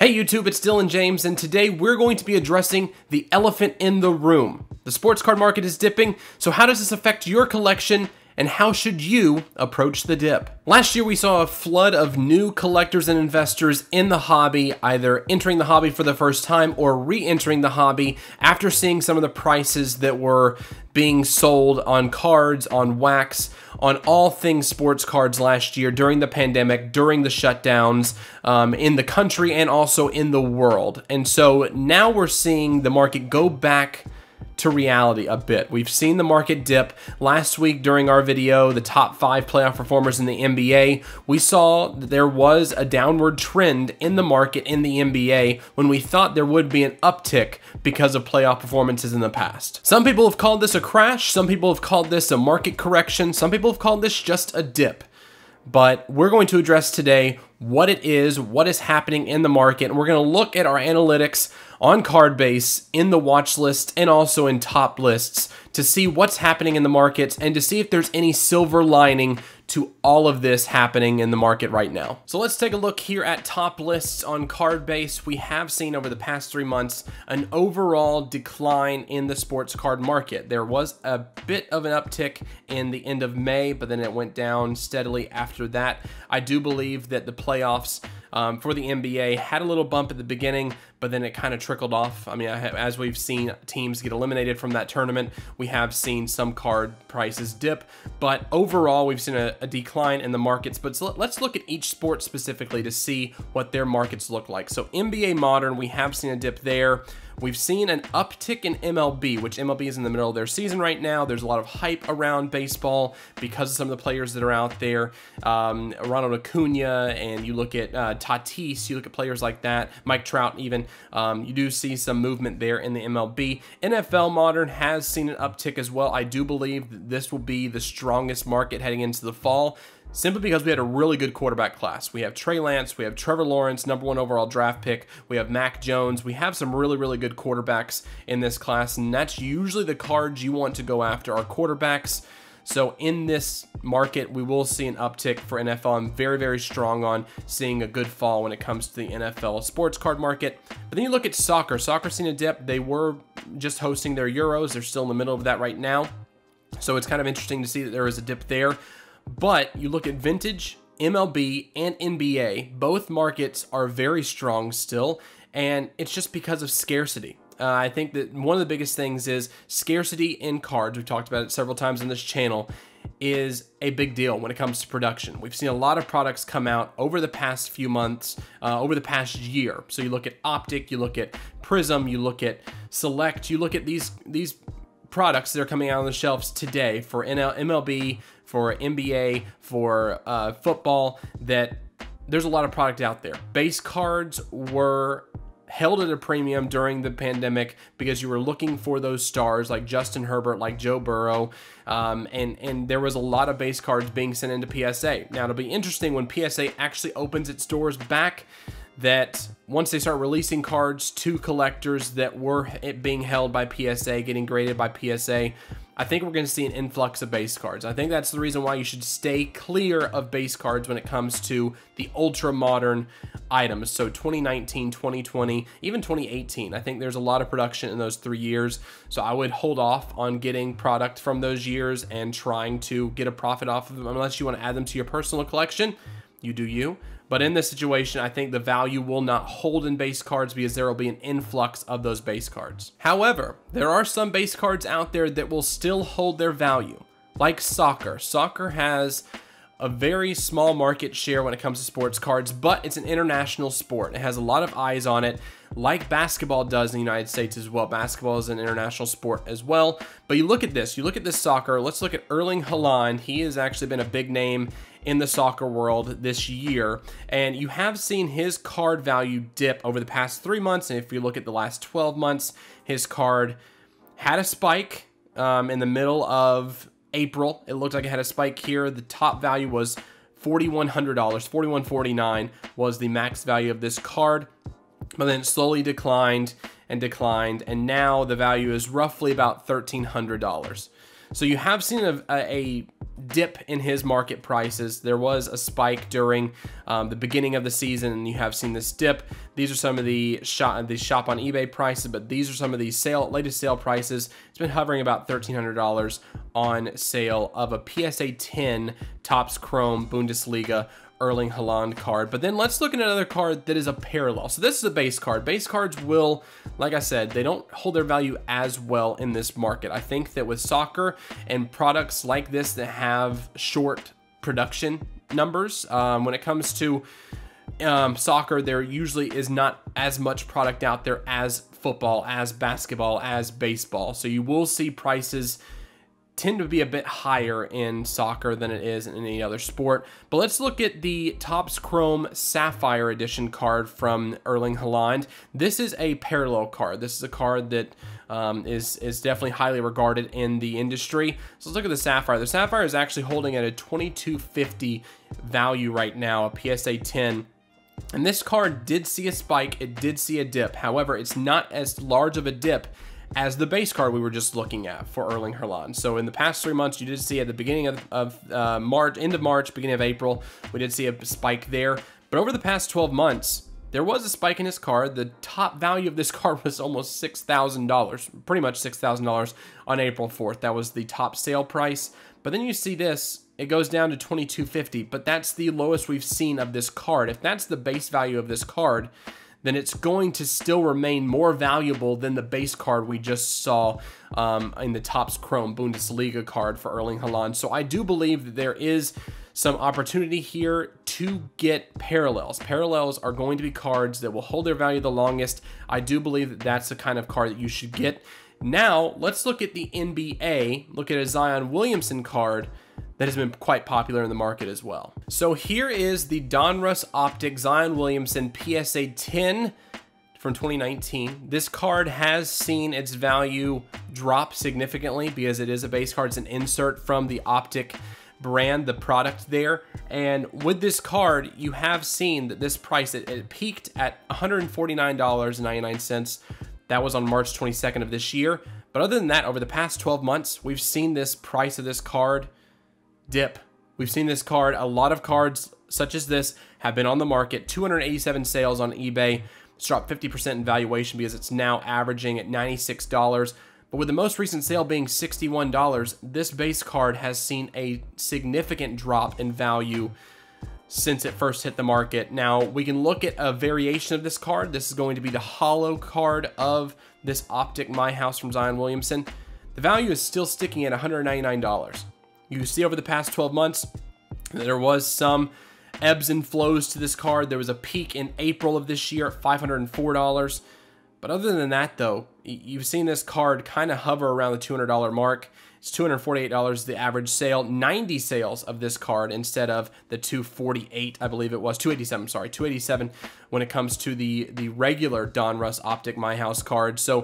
Hey YouTube, it's Dylan James, and today we're going to be addressing the elephant in the room. The sports card market is dipping, so how does this affect your collection and how should you approach the dip? Last year, we saw a flood of new collectors and investors in the hobby, either entering the hobby for the first time or re entering the hobby after seeing some of the prices that were being sold on cards, on wax, on all things sports cards last year during the pandemic, during the shutdowns um, in the country and also in the world. And so now we're seeing the market go back to reality a bit. We've seen the market dip. Last week during our video, the top five playoff performers in the NBA, we saw that there was a downward trend in the market in the NBA when we thought there would be an uptick because of playoff performances in the past. Some people have called this a crash. Some people have called this a market correction. Some people have called this just a dip but we're going to address today what it is, what is happening in the market, and we're going to look at our analytics on card base in the watch list and also in top lists to see what's happening in the market and to see if there's any silver lining to all of this happening in the market right now. So let's take a look here at top lists on Cardbase. We have seen over the past three months an overall decline in the sports card market. There was a bit of an uptick in the end of May, but then it went down steadily after that. I do believe that the playoffs um, for the NBA. Had a little bump at the beginning, but then it kind of trickled off. I mean, I have, as we've seen teams get eliminated from that tournament, we have seen some card prices dip, but overall, we've seen a, a decline in the markets. But so let's look at each sport specifically to see what their markets look like. So, NBA Modern, we have seen a dip there. We've seen an uptick in MLB, which MLB is in the middle of their season right now. There's a lot of hype around baseball because of some of the players that are out there. Um, Ronald Acuna, and you look at uh, Tatis, you look at players like that, Mike Trout, even. Um, you do see some movement there in the MLB. NFL Modern has seen an uptick as well. I do believe this will be the strongest market heading into the fall simply because we had a really good quarterback class. We have Trey Lance, we have Trevor Lawrence, number one overall draft pick, we have Mac Jones. We have some really, really good quarterbacks in this class, and that's usually the cards you want to go after are quarterbacks. So in this market, we will see an uptick for NFL. I'm very, very strong on seeing a good fall when it comes to the NFL sports card market. But then you look at soccer. Soccer seen a dip. They were just hosting their Euros. They're still in the middle of that right now. So it's kind of interesting to see that there is a dip there. But you look at vintage, MLB, and NBA, both markets are very strong still, and it's just because of scarcity. Uh, I think that one of the biggest things is scarcity in cards. We've talked about it several times in this channel is a big deal when it comes to production. We've seen a lot of products come out over the past few months, uh, over the past year. So you look at Optic, you look at Prism, you look at Select, you look at these these products that are coming out on the shelves today for NL, MLB, for NBA, for uh, football, that there's a lot of product out there. Base cards were held at a premium during the pandemic because you were looking for those stars like Justin Herbert, like Joe Burrow, um, and and there was a lot of base cards being sent into PSA. Now it'll be interesting when PSA actually opens its doors back that once they start releasing cards to collectors that were being held by PSA, getting graded by PSA, I think we're going to see an influx of base cards. I think that's the reason why you should stay clear of base cards when it comes to the ultra modern items. So 2019, 2020, even 2018. I think there's a lot of production in those three years. So I would hold off on getting product from those years and trying to get a profit off of them unless you want to add them to your personal collection you do you. But in this situation, I think the value will not hold in base cards because there will be an influx of those base cards. However, there are some base cards out there that will still hold their value, like soccer. Soccer has a very small market share when it comes to sports cards, but it's an international sport. It has a lot of eyes on it, like basketball does in the United States as well. Basketball is an international sport as well. But you look at this, you look at this soccer, let's look at Erling Haaland. He has actually been a big name in the soccer world this year. And you have seen his card value dip over the past three months. And if you look at the last 12 months, his card had a spike um, in the middle of April. It looked like it had a spike here. The top value was $4,100, $4,149 was the max value of this card, but then slowly declined and declined, and now the value is roughly about $1,300. So you have seen a, a dip in his market prices. There was a spike during um, the beginning of the season, you have seen this dip. These are some of the shot the shop on eBay prices, but these are some of the sale latest sale prices. It's been hovering about $1,300 on sale of a PSA 10 tops Chrome Bundesliga Erling Haaland card. But then let's look at another card that is a parallel. So this is a base card. Base cards will, like I said, they don't hold their value as well in this market. I think that with soccer and products like this that have short production numbers. Um, when it comes to um, soccer, there usually is not as much product out there as football, as basketball, as baseball. So you will see prices tend to be a bit higher in soccer than it is in any other sport. But let's look at the Topps Chrome Sapphire Edition card from Erling Haaland. This is a parallel card. This is a card that um, is is definitely highly regarded in the industry. So let's look at the Sapphire. The Sapphire is actually holding at a 2250 value right now, a PSA 10. And this card did see a spike, it did see a dip. However, it's not as large of a dip as the base card we were just looking at for Erling Haaland. So in the past three months, you did see at the beginning of, of uh, March, end of March, beginning of April, we did see a spike there. But over the past 12 months, there was a spike in his card. The top value of this card was almost $6,000, pretty much $6,000 on April 4th. That was the top sale price. But then you see this, it goes down to 2250, but that's the lowest we've seen of this card. If that's the base value of this card, then it's going to still remain more valuable than the base card we just saw um, in the Topps Chrome Bundesliga card for Erling Haaland. So I do believe that there is some opportunity here to get parallels. Parallels are going to be cards that will hold their value the longest. I do believe that that's the kind of card that you should get. Now, let's look at the NBA, look at a Zion Williamson card that has been quite popular in the market as well. So here is the Donruss Optic Zion Williamson PSA 10 from 2019. This card has seen its value drop significantly because it is a base card. It's an insert from the Optic brand, the product there. And with this card, you have seen that this price, it, it peaked at $149.99. That was on March 22nd of this year. But other than that, over the past 12 months, we've seen this price of this card dip. We've seen this card. A lot of cards such as this have been on the market. 287 sales on eBay. It's dropped 50% in valuation because it's now averaging at $96. But with the most recent sale being $61, this base card has seen a significant drop in value since it first hit the market. Now, we can look at a variation of this card. This is going to be the hollow card of this Optic My House from Zion Williamson. The value is still sticking at $199. You see over the past 12 months, there was some ebbs and flows to this card. There was a peak in April of this year at $504. But other than that, though, you've seen this card kind of hover around the $200 mark. It's $248 the average sale. 90 sales of this card instead of the 248, I believe it was 287. Sorry, 287 when it comes to the the regular Don Russ Optic My House card. So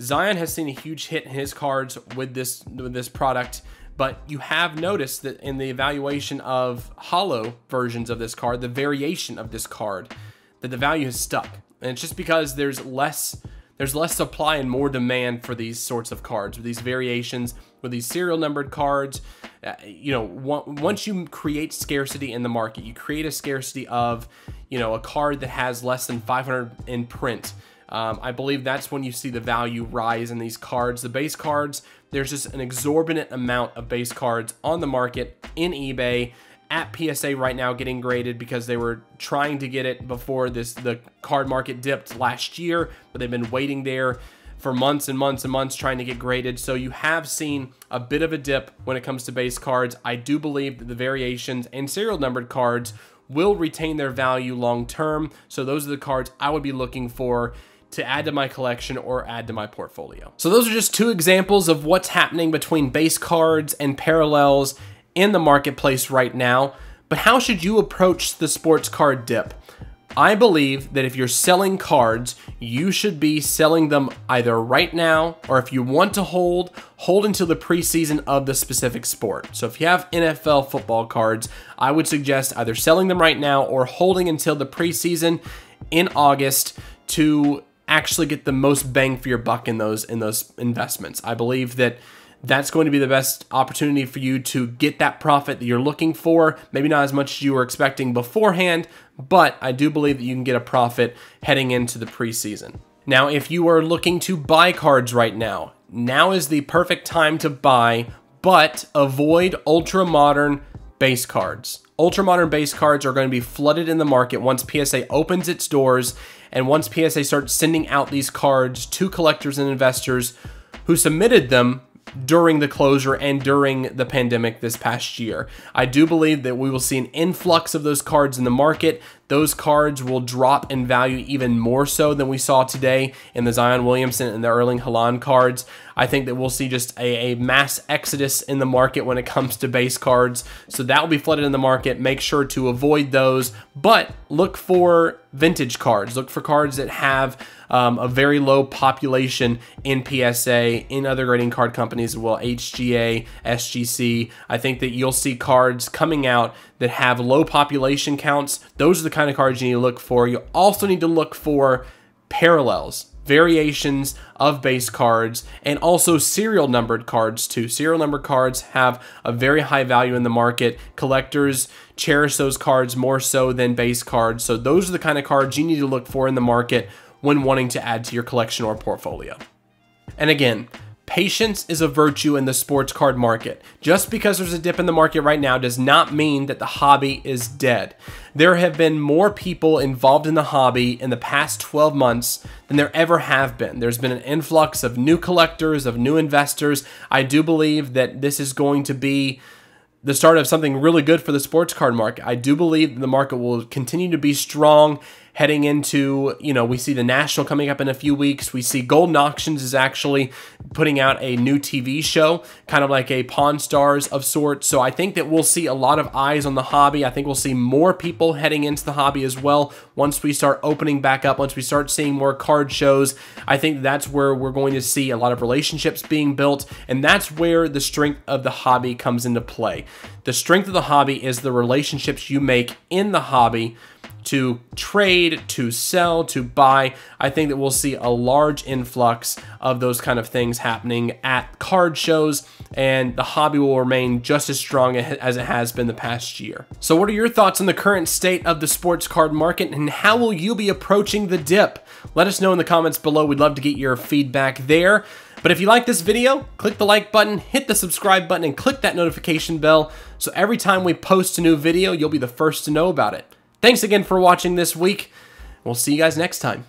Zion has seen a huge hit in his cards with this with this product. But you have noticed that in the evaluation of hollow versions of this card, the variation of this card, that the value has stuck. And it's just because there's less there's less supply and more demand for these sorts of cards, with these variations, with these serial numbered cards. Uh, you know, once you create scarcity in the market, you create a scarcity of, you know, a card that has less than 500 in print um, I believe that's when you see the value rise in these cards. The base cards, there's just an exorbitant amount of base cards on the market in eBay at PSA right now getting graded because they were trying to get it before this the card market dipped last year, but they've been waiting there for months and months and months trying to get graded. So you have seen a bit of a dip when it comes to base cards. I do believe that the variations and serial numbered cards will retain their value long term. So those are the cards I would be looking for to add to my collection or add to my portfolio. So those are just two examples of what's happening between base cards and parallels in the marketplace right now. But how should you approach the sports card dip? I believe that if you're selling cards, you should be selling them either right now or if you want to hold, hold until the preseason of the specific sport. So if you have NFL football cards, I would suggest either selling them right now or holding until the preseason in August to actually get the most bang for your buck in those in those investments. I believe that that's going to be the best opportunity for you to get that profit that you're looking for. Maybe not as much as you were expecting beforehand, but I do believe that you can get a profit heading into the preseason. Now, if you are looking to buy cards right now, now is the perfect time to buy, but avoid ultra modern base cards. Ultra modern base cards are going to be flooded in the market once PSA opens its doors and once PSA starts sending out these cards to collectors and investors who submitted them during the closure and during the pandemic this past year. I do believe that we will see an influx of those cards in the market those cards will drop in value even more so than we saw today in the Zion Williamson and the Erling Haaland cards. I think that we'll see just a, a, mass exodus in the market when it comes to base cards. So that will be flooded in the market. Make sure to avoid those, but look for vintage cards. Look for cards that have um, a very low population in PSA, in other grading card companies as well, HGA, SGC. I think that you'll see cards coming out that have low population counts. Those are the kind of cards you need to look for. You also need to look for parallels, variations of base cards, and also serial numbered cards too. Serial number cards have a very high value in the market. Collectors cherish those cards more so than base cards. So those are the kind of cards you need to look for in the market when wanting to add to your collection or portfolio. And again, Patience is a virtue in the sports card market. Just because there's a dip in the market right now does not mean that the hobby is dead. There have been more people involved in the hobby in the past 12 months than there ever have been. There's been an influx of new collectors, of new investors. I do believe that this is going to be the start of something really good for the sports card market. I do believe the market will continue to be strong heading into, you know, we see the National coming up in a few weeks. We see Golden Auctions is actually putting out a new TV show, kind of like a Pawn Stars of sorts. So I think that we'll see a lot of eyes on the hobby. I think we'll see more people heading into the hobby as well once we start opening back up, once we start seeing more card shows. I think that's where we're going to see a lot of relationships being built, and that's where the strength of the hobby comes into play. The strength of the hobby is the relationships you make in the hobby to trade, to sell, to buy. I think that we'll see a large influx of those kind of things happening at card shows, and the hobby will remain just as strong as it has been the past year. So, what are your thoughts on the current state of the sports card market, and how will you be approaching the dip? Let us know in the comments below. We'd love to get your feedback there. But if you like this video, click the like button, hit the subscribe button, and click that notification bell so every time we post a new video, you'll be the first to know about it. Thanks again for watching this week. We'll see you guys next time.